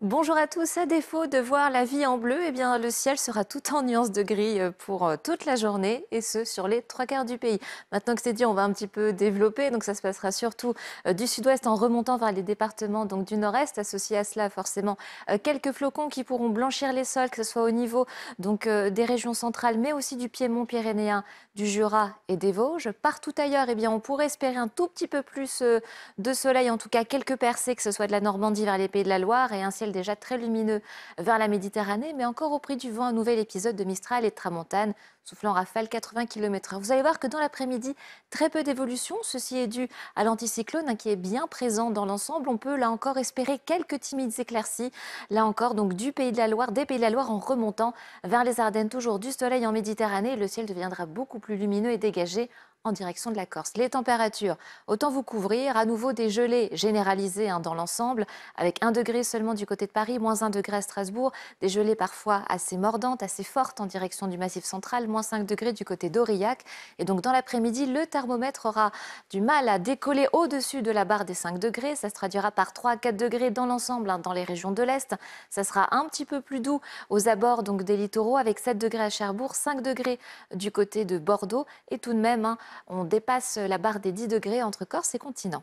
Bonjour à tous. À défaut de voir la vie en bleu, eh bien, le ciel sera tout en nuances de gris euh, pour euh, toute la journée et ce, sur les trois quarts du pays. Maintenant que c'est dit, on va un petit peu développer. Donc, ça se passera surtout euh, du sud-ouest en remontant vers les départements donc, du nord-est. Associé à cela, forcément, quelques flocons qui pourront blanchir les sols, que ce soit au niveau donc, des régions centrales, mais aussi du piémont pyrénéen, du Jura et des Vosges. Partout ailleurs, eh bien, on pourrait espérer un tout petit peu plus de soleil, en tout cas quelques percées, que ce soit de la Normandie vers les Pays de la Loire et un ciel déjà très lumineux vers la Méditerranée, mais encore au prix du vent, un nouvel épisode de Mistral et de Tramontane, soufflant rafale 80 km/h. Vous allez voir que dans l'après-midi, très peu d'évolution. Ceci est dû à l'anticyclone hein, qui est bien présent dans l'ensemble. On peut là encore espérer quelques timides éclaircies. Là encore, donc du Pays de la Loire, des Pays de la Loire en remontant vers les Ardennes. Toujours du soleil en Méditerranée, le ciel deviendra beaucoup plus lumineux et dégagé en direction de la Corse. Les températures, autant vous couvrir, à nouveau des gelées généralisées hein, dans l'ensemble, avec 1 degré seulement du côté de Paris, moins 1 degré à Strasbourg, des gelées parfois assez mordantes, assez fortes en direction du Massif central, moins 5 degrés du côté d'Aurillac. Et donc dans l'après-midi, le thermomètre aura du mal à décoller au-dessus de la barre des 5 degrés. Ça se traduira par 3 à 4 degrés dans l'ensemble, hein, dans les régions de l'Est. Ça sera un petit peu plus doux aux abords donc, des littoraux, avec 7 degrés à Cherbourg, 5 degrés du côté de Bordeaux et tout de même hein, on dépasse la barre des 10 degrés entre Corse et continent.